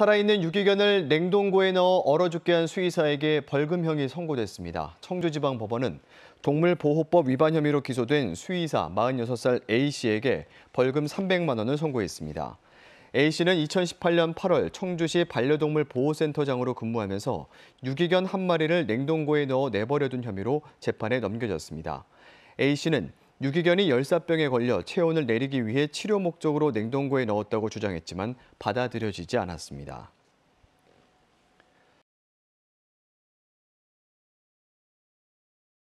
살아있는 유기견을 냉동고에 넣어 얼어 죽게 한 수의사에게 벌금형이 선고됐습니다. 청주지방법원은 동물보호법 위반 혐의로 기소된 수의사 46살 A씨에게 벌금 300만 원을 선고했습니다. A씨는 2018년 8월 청주시 반려동물 보호센터장으로 근무하면서 유기견 한 마리를 냉동고에 넣어 내버려둔 혐의로 재판에 넘겨졌습니다. A씨는 유기견이 열사병에 걸려 체온을 내리기 위해 치료 목적으로 냉동고에 넣었다고 주장했지만 받아들여지지 않았습니다.